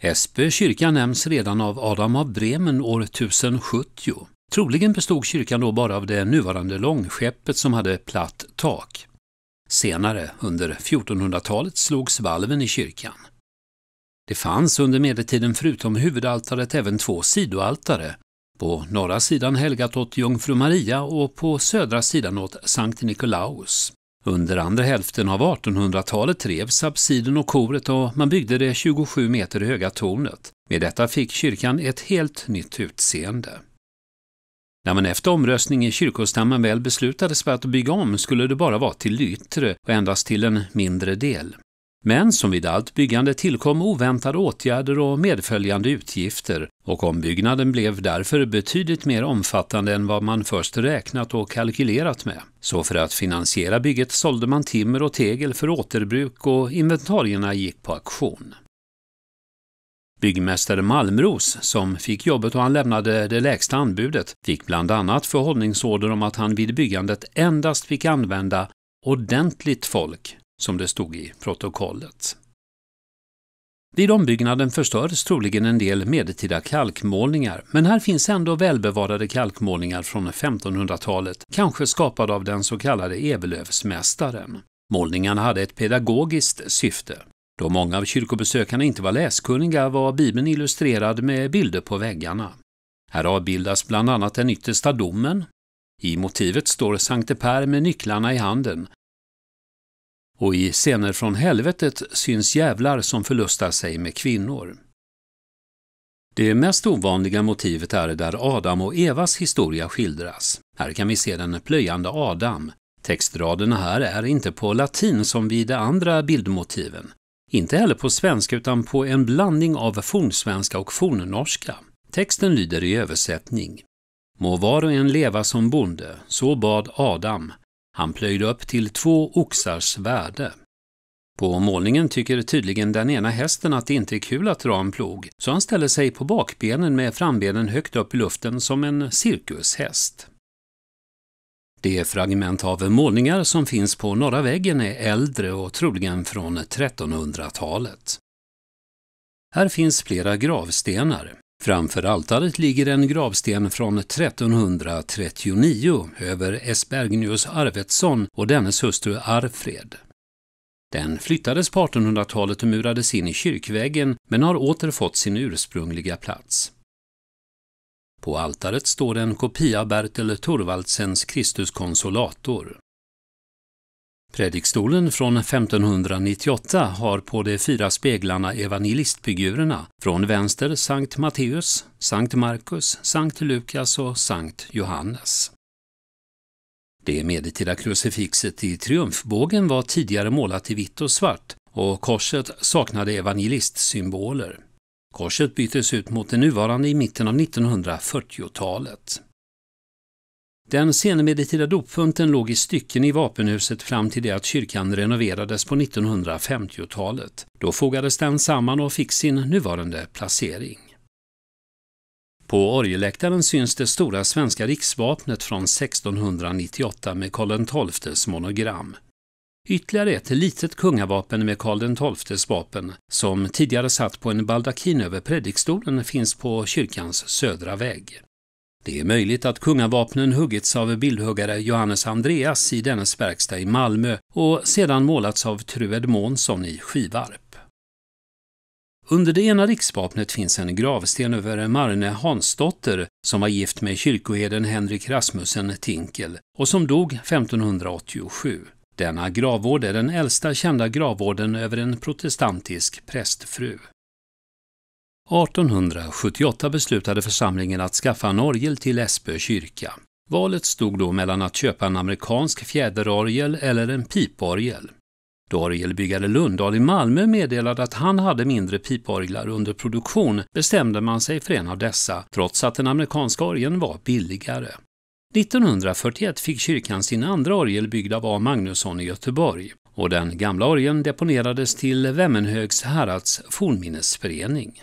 Esbö kyrka nämns redan av Adam av Bremen år 1070. Troligen bestod kyrkan då bara av det nuvarande långskeppet som hade platt tak. Senare, under 1400-talet, slogs valven i kyrkan. Det fanns under medeltiden förutom huvudaltaret även två sidoaltare, på norra sidan helgat åt Jungfru Maria och på södra sidan åt Sankt Nikolaus. Under andra hälften av 1800-talet revs absiden och koret och man byggde det 27 meter höga tornet. Med detta fick kyrkan ett helt nytt utseende. När man efter omröstning i kyrkostämman väl beslutades för att bygga om skulle det bara vara till yttre och endast till en mindre del. Men som vid allt byggande tillkom oväntade åtgärder och medföljande utgifter och ombyggnaden blev därför betydligt mer omfattande än vad man först räknat och kalkylerat med. Så för att finansiera bygget sålde man timmer och tegel för återbruk och inventarierna gick på auktion. Byggmästare Malmros, som fick jobbet och han lämnade det lägsta anbudet, fick bland annat förhållningsorder om att han vid byggandet endast fick använda ordentligt folk som det stod i protokollet. Vid ombyggnaden förstördes troligen en del medeltida kalkmålningar, men här finns ändå välbevarade kalkmålningar från 1500-talet, kanske skapade av den så kallade Evelövsmästaren. Målningarna hade ett pedagogiskt syfte. Då många av kyrkobesökarna inte var läskunniga var Bibeln illustrerad med bilder på väggarna. Här avbildas bland annat den yttersta domen. I motivet står Sankte Per med nycklarna i handen och i scener från helvetet syns djävlar som förlustar sig med kvinnor. Det mest ovanliga motivet är där Adam och Evas historia skildras. Här kan vi se den plöjande Adam. Textraderna här är inte på latin som vid de andra bildmotiven. Inte heller på svenska utan på en blandning av fornsvenska och fornnorska. Texten lyder i översättning. Må var och en leva som bonde, så bad Adam. Han plöjde upp till två oxars värde. På målningen tycker tydligen den ena hästen att det inte är kul att dra en plog, så han ställer sig på bakbenen med frambenen högt upp i luften som en cirkushäst. De fragment av målningar som finns på norra väggen är äldre och troligen från 1300-talet. Här finns flera gravstenar. Framför altaret ligger en gravsten från 1339 över Esbergnius Arvetsson och dennes hustru Arfred. Den flyttades på 1800-talet och murades in i kyrkväggen men har åter fått sin ursprungliga plats. På altaret står en kopia av Bertel Thorvaldsens Kristus konsolator. Predikstolen från 1598 har på de fyra speglarna evangelistfigurerna från vänster Sankt Matteus, Sankt Markus, Sankt Lukas och Sankt Johannes. Det medeltida krucifixet i triumfbågen var tidigare målat i vitt och svart och korset saknade evangelistsymboler. Korset byttes ut mot det nuvarande i mitten av 1940-talet. Den senmedeltida dopfunten låg i stycken i vapenhuset fram till det att kyrkan renoverades på 1950-talet. Då fogades den samman och fick sin nuvarande placering. På orgeläktaren syns det stora svenska riksvapnet från 1698 med Karl XIIs monogram. Ytterligare ett litet kungavapen med Karl XIIs vapen, som tidigare satt på en baldakin över predikstolen, finns på kyrkans södra vägg. Det är möjligt att kungavapnen huggits av bildhuggare Johannes Andreas i dennes verkstad i Malmö och sedan målats av Trued Månsson i Skivarp. Under det ena riksvapnet finns en gravsten över Marne Hansdotter som var gift med kyrkoherden Henrik Rasmussen Tinkel och som dog 1587. Denna gravvård är den äldsta kända gravvården över en protestantisk prästfru. 1878 beslutade församlingen att skaffa en orgel till Espö kyrka. Valet stod då mellan att köpa en amerikansk fjäderorgel eller en piporgel. Då orgelbyggare Lundahl i Malmö meddelade att han hade mindre piporglar under produktion bestämde man sig för en av dessa, trots att den amerikanska orgeln var billigare. 1941 fick kyrkan sin andra orgel byggd av A. Magnusson i Göteborg och den gamla orgeln deponerades till Vemmenhögs härads fornminnesförening.